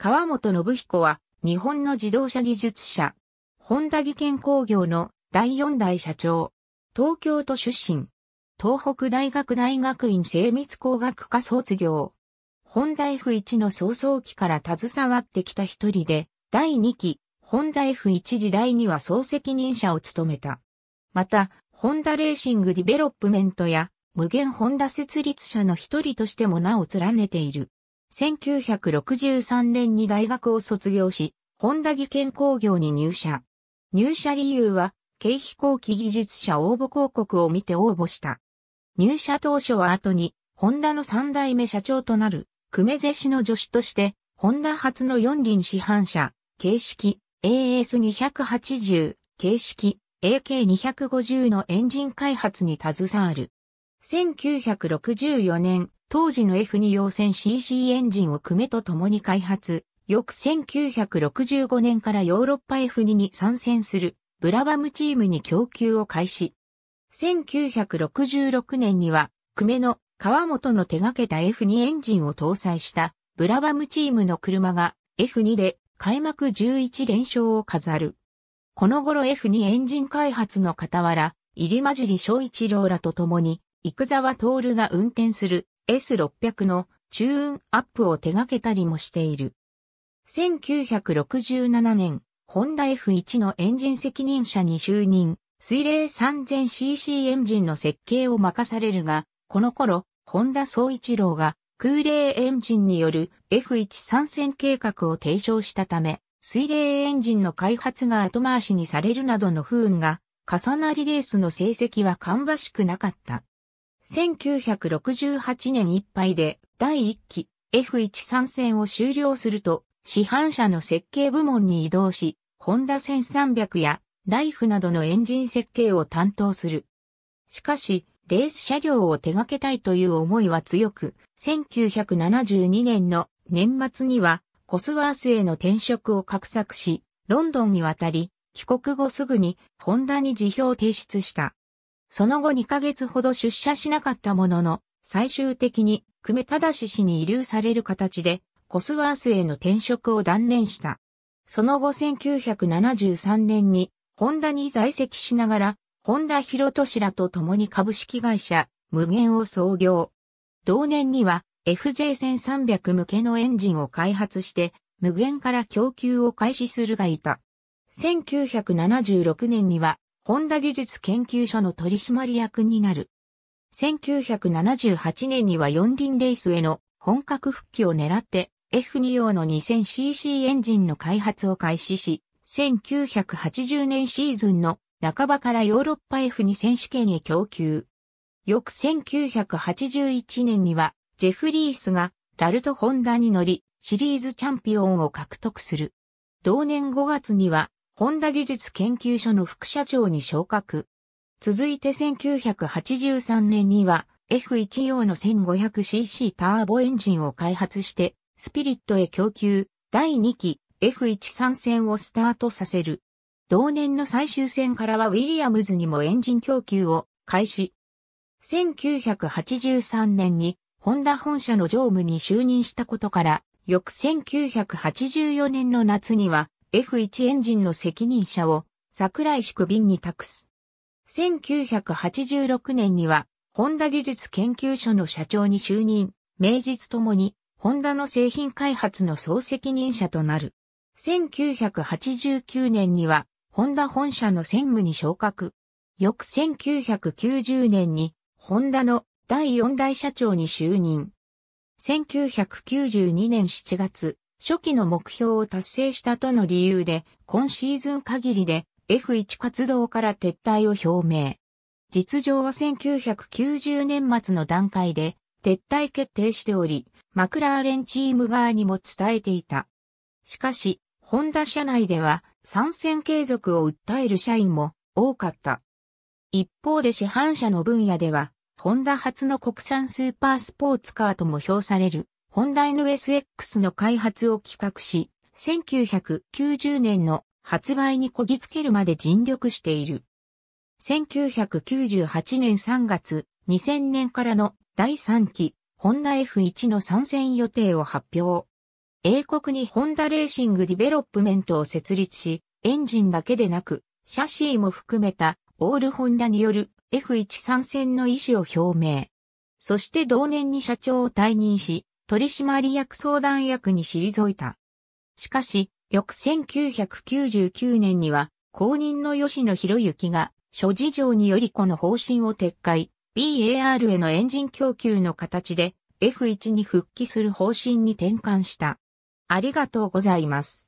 川本信彦は日本の自動車技術者、本田技研工業の第四代社長、東京都出身、東北大学大学院精密工学科卒業、本田 F1 の早々期から携わってきた一人で、第2期、本田 F1 時代には総責任者を務めた。また、ホンダレーシングディベロップメントや無限ホンダ設立者の一人としても名を連ねている。1963年に大学を卒業し、本田技研工業に入社。入社理由は、軽飛行機技術者応募広告を見て応募した。入社当初は後に、ホンダの三代目社長となる、久米瀬氏の助手として、ホンダ初の四輪市販車、形式 AS280、形式 AK250 のエンジン開発に携わる。1964年、当時の F2 用線 CC エンジンをクメと共に開発、翌1965年からヨーロッパ F2 に参戦するブラバムチームに供給を開始。1966年には、クメの川本の手掛けた F2 エンジンを搭載したブラバムチームの車が F2 で開幕11連勝を飾る。この頃 F2 エンジン開発の傍ら、入り混じり小一郎らと共に、生沢徹が運転する S600 のチューンアップを手掛けたりもしている。1967年、ホンダ F1 のエンジン責任者に就任、水冷 3000cc エンジンの設計を任されるが、この頃、ホンダ総一郎が空冷エンジンによる F1 参戦計画を提唱したため、水冷エンジンの開発が後回しにされるなどの不運が、重なりレースの成績は芳しくなかった。1968年いっぱいで第1期 F1 参戦を終了すると、市販車の設計部門に移動し、ホンダ1300やライフなどのエンジン設計を担当する。しかし、レース車両を手掛けたいという思いは強く、1972年の年末にはコスワースへの転職を画策し、ロンドンに渡り、帰国後すぐにホンダに辞表を提出した。その後2ヶ月ほど出社しなかったものの、最終的に、久米忠氏に遺留される形で、コスワースへの転職を断念した。その後1973年に、ホンダに在籍しながら、ホンダ広都らと共に株式会社、無限を創業。同年には、FJ1300 向けのエンジンを開発して、無限から供給を開始するがいた。1976年には、ホンダ技術研究所の取締役になる。1978年には四輪レースへの本格復帰を狙って F2 用の 2000cc エンジンの開発を開始し、1980年シーズンの半ばからヨーロッパ F2 選手権へ供給。翌1981年には、ジェフリースがラルトホンダに乗り、シリーズチャンピオンを獲得する。同年5月には、ホンダ技術研究所の副社長に昇格。続いて1983年には F1 用の 1500cc ターボエンジンを開発してスピリットへ供給第2期 F1 参戦をスタートさせる。同年の最終戦からはウィリアムズにもエンジン供給を開始。1983年にホンダ本社の常務に就任したことから、翌1984年の夏には F1 エンジンの責任者を桜井宿便に託す。1986年には、ホンダ技術研究所の社長に就任、名実ともに、ホンダの製品開発の総責任者となる。1989年には、ホンダ本社の専務に昇格。翌1990年に、ホンダの第4代社長に就任。1992年7月、初期の目標を達成したとの理由で、今シーズン限りで F1 活動から撤退を表明。実情は1990年末の段階で撤退決定しており、マクラーレンチーム側にも伝えていた。しかし、ホンダ社内では参戦継続を訴える社員も多かった。一方で市販車の分野では、ホンダ初の国産スーパースポーツカーとも評されるホンダ NSX の開発を企画し、1990年の発売にこぎつけるまで尽力している。1998年3月、2000年からの第3期、ホンダ F1 の参戦予定を発表。英国にホンダレーシングディベロップメントを設立し、エンジンだけでなく、シャシーも含めたオールホンダによる F1 参戦の意思を表明。そして同年に社長を退任し、取締役相談役に退いた。しかし、翌1999年には、公認の吉野博之が、諸事情によりこの方針を撤回、BAR へのエンジン供給の形で F1 に復帰する方針に転換した。ありがとうございます。